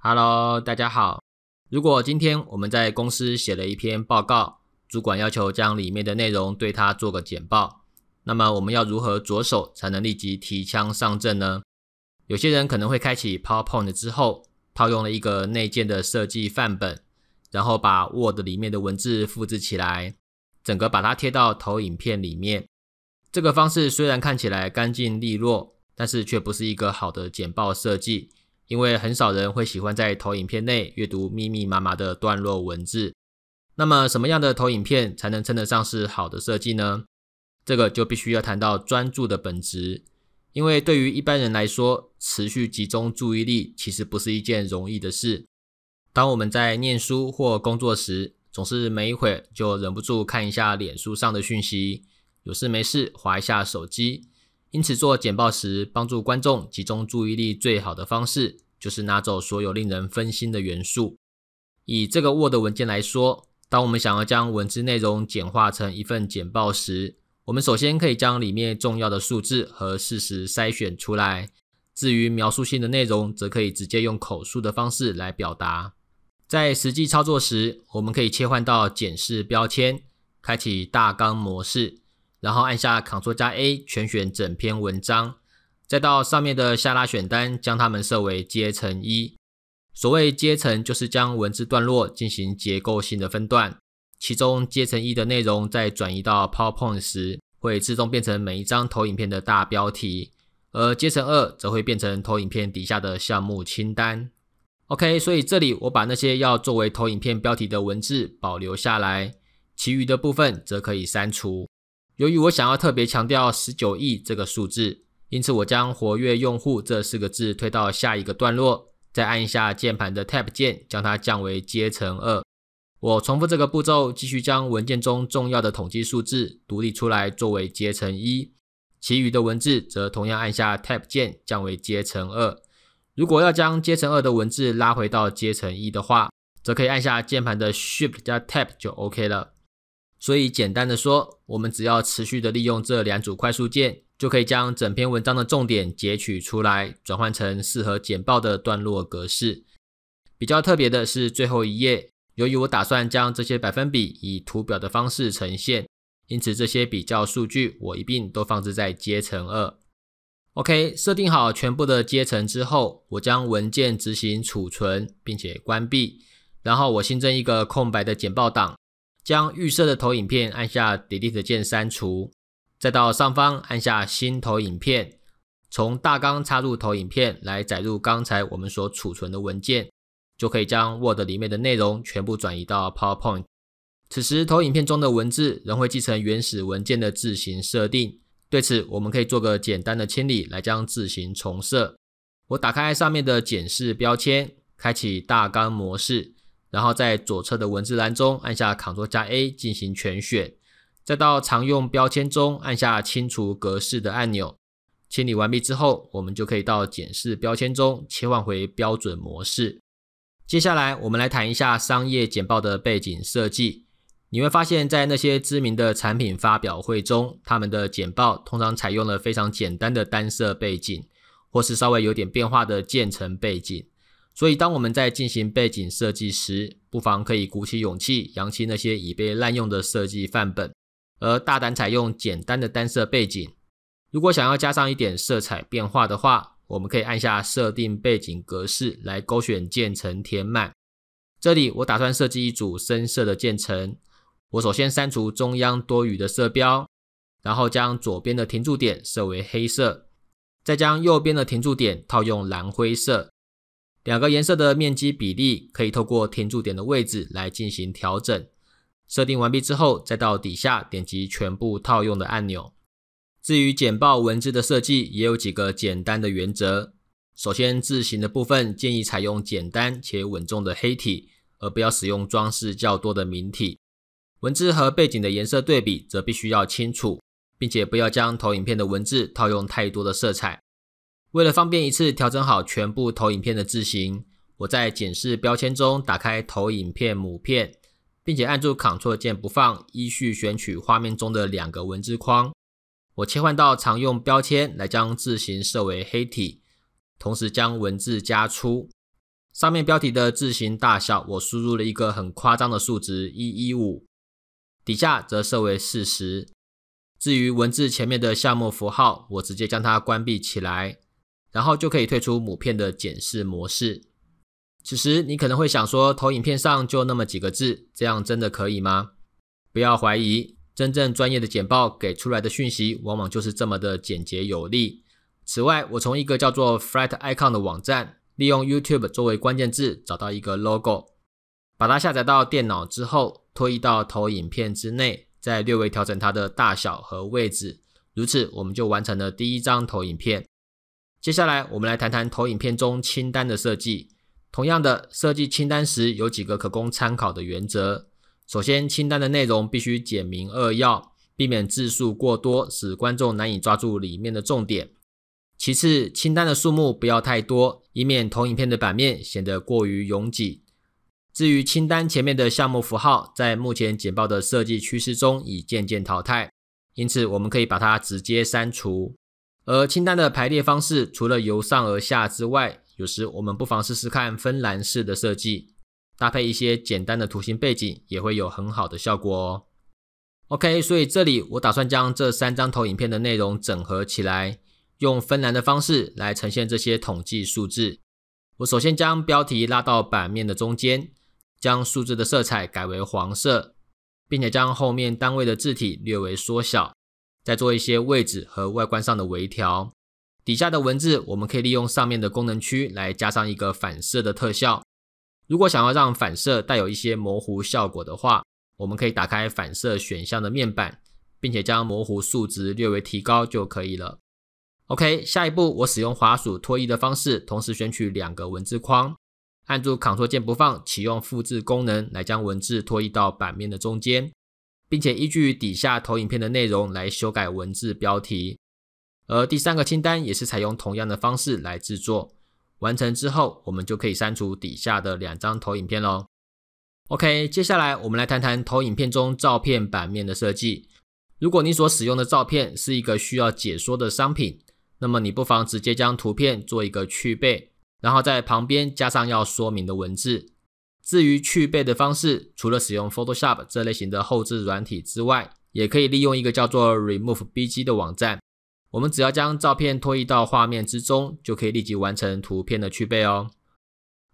Hello，大家好。如果今天我们在公司写了一篇报告，主管要求将里面的内容对他做个简报，那么我们要如何着手才能立即提枪上阵呢？有些人可能会开启 PowerPoint 之后，套用了一个内建的设计范本，然后把 Word 里面的文字复制起来，整个把它贴到投影片里面。这个方式虽然看起来干净利落，但是却不是一个好的简报设计。因为很少人会喜欢在投影片内阅读密密麻麻的段落文字。那么，什么样的投影片才能称得上是好的设计呢？这个就必须要谈到专注的本质。因为对于一般人来说，持续集中注意力其实不是一件容易的事。当我们在念书或工作时，总是没一会就忍不住看一下脸书上的讯息，有事没事划一下手机。因此，做简报时，帮助观众集中注意力最好的方式，就是拿走所有令人分心的元素。以这个 Word 文件来说，当我们想要将文字内容简化成一份简报时，我们首先可以将里面重要的数字和事实筛选出来。至于描述性的内容，则可以直接用口述的方式来表达。在实际操作时，我们可以切换到简式标签，开启大纲模式。然后按下 Ctrl 加 A 全选整篇文章，再到上面的下拉选单，将它们设为阶层一。所谓阶层，就是将文字段落进行结构性的分段。其中阶层一的内容在转移到 PowerPoint 时，会自动变成每一张投影片的大标题，而阶层二则会变成投影片底下的项目清单。OK，所以这里我把那些要作为投影片标题的文字保留下来，其余的部分则可以删除。由于我想要特别强调十九亿这个数字，因此我将“活跃用户”这四个字推到下一个段落，再按一下键盘的 Tab 键，将它降为阶层二。我重复这个步骤，继续将文件中重要的统计数字独立出来作为阶层一，其余的文字则同样按下 Tab 键降为阶层二。如果要将阶层二的文字拉回到阶层一的话，则可以按下键盘的 Shift 加 Tab 就 OK 了。所以简单的说，我们只要持续的利用这两组快速键，就可以将整篇文章的重点截取出来，转换成适合简报的段落格式。比较特别的是最后一页，由于我打算将这些百分比以图表的方式呈现，因此这些比较数据我一并都放置在阶层二。OK，设定好全部的阶层之后，我将文件执行储存并且关闭，然后我新增一个空白的简报档。将预设的投影片按下 Delete 键删除，再到上方按下新投影片，从大纲插入投影片来载入刚才我们所储存的文件，就可以将 Word 里面的内容全部转移到 PowerPoint。此时投影片中的文字仍会继承原始文件的字形设定，对此我们可以做个简单的清理来将字形重设。我打开上面的检视标签，开启大纲模式。然后在左侧的文字栏中按下 Ctrl 加 A 进行全选，再到常用标签中按下清除格式的按钮，清理完毕之后，我们就可以到检视标签中切换回标准模式。接下来，我们来谈一下商业简报的背景设计。你会发现在那些知名的产品发表会中，他们的简报通常采用了非常简单的单色背景，或是稍微有点变化的渐层背景。所以，当我们在进行背景设计时，不妨可以鼓起勇气，扬弃那些已被滥用的设计范本，而大胆采用简单的单色背景。如果想要加上一点色彩变化的话，我们可以按下设定背景格式，来勾选渐层填满。这里我打算设计一组深色的渐层。我首先删除中央多余的色标，然后将左边的停住点设为黑色，再将右边的停住点套用蓝灰色。两个颜色的面积比例可以透过天柱点的位置来进行调整。设定完毕之后，再到底下点击全部套用的按钮。至于简报文字的设计，也有几个简单的原则：首先，字形的部分建议采用简单且稳重的黑体，而不要使用装饰较多的明体。文字和背景的颜色对比则必须要清楚，并且不要将投影片的文字套用太多的色彩。为了方便一次调整好全部投影片的字型，我在检视标签中打开投影片母片，并且按住 Ctrl 键不放，依序选取画面中的两个文字框。我切换到常用标签来将字型设为黑体，同时将文字加粗。上面标题的字型大小我输入了一个很夸张的数值一一五，底下则设为四十。至于文字前面的项目符号，我直接将它关闭起来。然后就可以退出母片的检视模式。此时你可能会想说，投影片上就那么几个字，这样真的可以吗？不要怀疑，真正专业的简报给出来的讯息，往往就是这么的简洁有力。此外，我从一个叫做 f l h t Icon 的网站，利用 YouTube 作为关键字，找到一个 logo，把它下载到电脑之后，拖移到投影片之内，再略微调整它的大小和位置。如此，我们就完成了第一张投影片。接下来，我们来谈谈投影片中清单的设计。同样的，设计清单时有几个可供参考的原则。首先，清单的内容必须简明扼要，避免字数过多，使观众难以抓住里面的重点。其次，清单的数目不要太多，以免投影片的版面显得过于拥挤。至于清单前面的项目符号，在目前简报的设计趋势中已渐渐淘汰，因此我们可以把它直接删除。而清单的排列方式，除了由上而下之外，有时我们不妨试试看芬兰式的设计，搭配一些简单的图形背景，也会有很好的效果哦。OK，所以这里我打算将这三张投影片的内容整合起来，用芬兰的方式来呈现这些统计数字。我首先将标题拉到版面的中间，将数字的色彩改为黄色，并且将后面单位的字体略微缩小。再做一些位置和外观上的微调。底下的文字，我们可以利用上面的功能区来加上一个反射的特效。如果想要让反射带有一些模糊效果的话，我们可以打开反射选项的面板，并且将模糊数值略微提高就可以了。OK，下一步我使用滑鼠拖移的方式，同时选取两个文字框，按住 Ctrl 键不放，启用复制功能来将文字拖移到版面的中间。并且依据底下投影片的内容来修改文字标题，而第三个清单也是采用同样的方式来制作。完成之后，我们就可以删除底下的两张投影片喽。OK，接下来我们来谈谈投影片中照片版面的设计。如果你所使用的照片是一个需要解说的商品，那么你不妨直接将图片做一个去背，然后在旁边加上要说明的文字。至于去背的方式，除了使用 Photoshop 这类型的后置软体之外，也可以利用一个叫做 Remove BG 的网站。我们只要将照片拖移到画面之中，就可以立即完成图片的去背哦。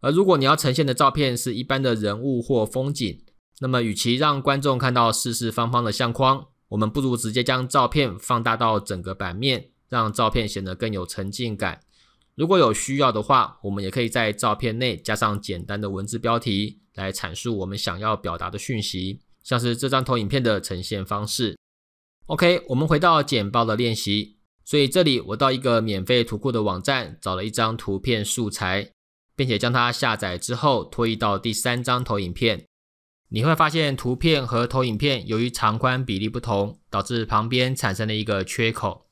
而如果你要呈现的照片是一般的人物或风景，那么与其让观众看到四四方方的相框，我们不如直接将照片放大到整个版面，让照片显得更有沉浸感。如果有需要的话，我们也可以在照片内加上简单的文字标题，来阐述我们想要表达的讯息，像是这张投影片的呈现方式。OK，我们回到剪报的练习，所以这里我到一个免费图库的网站找了一张图片素材，并且将它下载之后拖移到第三张投影片。你会发现图片和投影片由于长宽比例不同，导致旁边产生了一个缺口。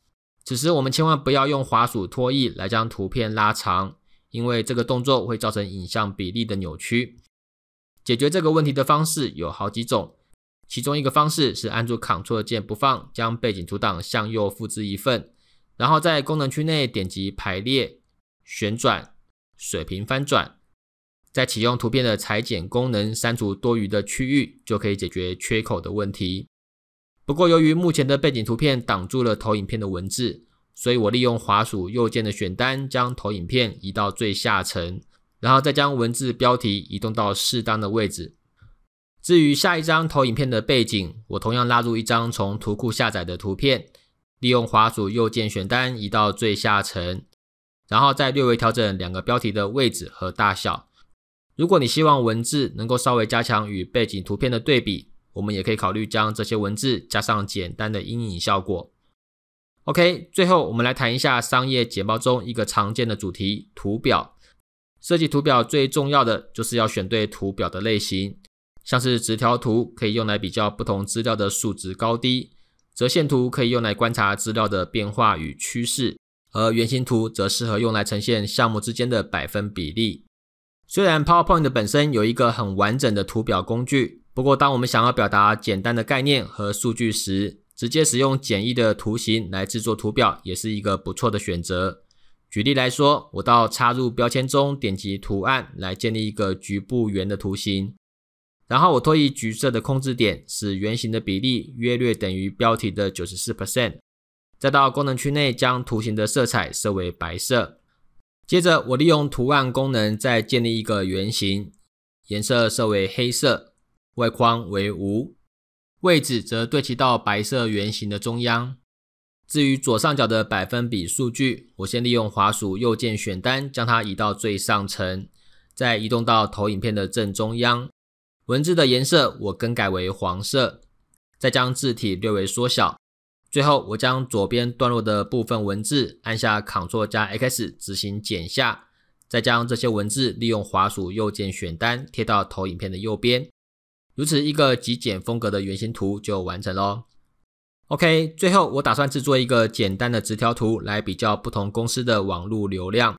此时我们千万不要用滑鼠拖曳来将图片拉长，因为这个动作会造成影像比例的扭曲。解决这个问题的方式有好几种，其中一个方式是按住 Ctrl 键不放，将背景图档向右复制一份，然后在功能区内点击排列、旋转、水平翻转，再启用图片的裁剪功能，删除多余的区域，就可以解决缺口的问题。不过，由于目前的背景图片挡住了投影片的文字，所以我利用滑鼠右键的选单，将投影片移到最下层，然后再将文字标题移动到适当的位置。至于下一张投影片的背景，我同样拉入一张从图库下载的图片，利用滑鼠右键选单移到最下层，然后再略微调整两个标题的位置和大小。如果你希望文字能够稍微加强与背景图片的对比，我们也可以考虑将这些文字加上简单的阴影效果。OK，最后我们来谈一下商业简报中一个常见的主题——图表。设计图表最重要的就是要选对图表的类型，像是直条图可以用来比较不同资料的数值高低，折线图可以用来观察资料的变化与趋势，而圆形图则适合用来呈现项目之间的百分比例。虽然 PowerPoint 本身有一个很完整的图表工具。不过，当我们想要表达简单的概念和数据时，直接使用简易的图形来制作图表也是一个不错的选择。举例来说，我到插入标签中点击图案来建立一个局部圆的图形，然后我拖移橘色的控制点，使圆形的比例约略等于标题的九十四 percent。再到功能区内将图形的色彩设为白色。接着，我利用图案功能再建立一个圆形，颜色设为黑色。外框为无，位置则对齐到白色圆形的中央。至于左上角的百分比数据，我先利用滑鼠右键选单将它移到最上层，再移动到投影片的正中央。文字的颜色我更改为黄色，再将字体略微缩小。最后，我将左边段落的部分文字按下 Ctrl 加 X 执行剪下，再将这些文字利用滑鼠右键选单贴到投影片的右边。如此一个极简风格的圆形图就完成喽。OK，最后我打算制作一个简单的直条图来比较不同公司的网络流量。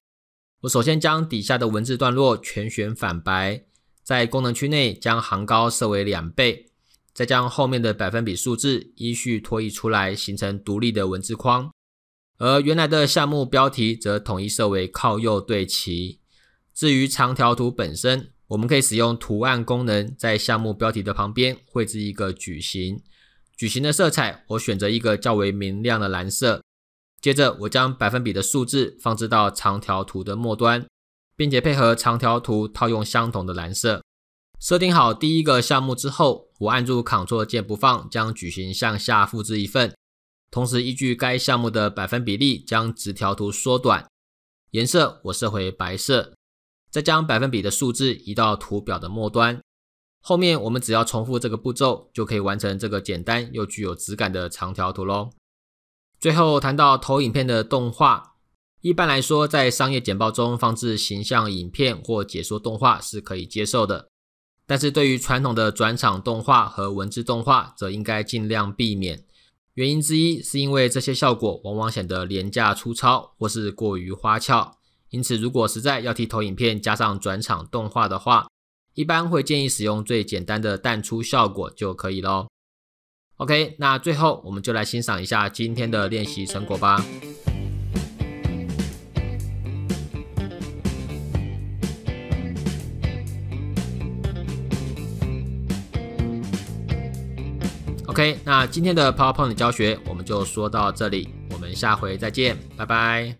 我首先将底下的文字段落全选反白，在功能区内将行高设为两倍，再将后面的百分比数字依序拖移出来，形成独立的文字框。而原来的项目标题则统一设为靠右对齐。至于长条图本身，我们可以使用图案功能，在项目标题的旁边绘制一个矩形。矩形的色彩我选择一个较为明亮的蓝色。接着，我将百分比的数字放置到长条图的末端，并且配合长条图套用相同的蓝色。设定好第一个项目之后，我按住 Ctrl 键不放，将矩形向下复制一份，同时依据该项目的百分比例将直条图缩短。颜色我设回白色。再将百分比的数字移到图表的末端。后面我们只要重复这个步骤，就可以完成这个简单又具有质感的长条图喽。最后谈到投影片的动画，一般来说，在商业简报中放置形象影片或解说动画是可以接受的，但是对于传统的转场动画和文字动画，则应该尽量避免。原因之一是因为这些效果往往显得廉价粗糙，或是过于花俏。因此，如果实在要替投影片加上转场动画的话，一般会建议使用最简单的淡出效果就可以喽。OK，那最后我们就来欣赏一下今天的练习成果吧。OK，那今天的 PowerPoint 教学我们就说到这里，我们下回再见，拜拜。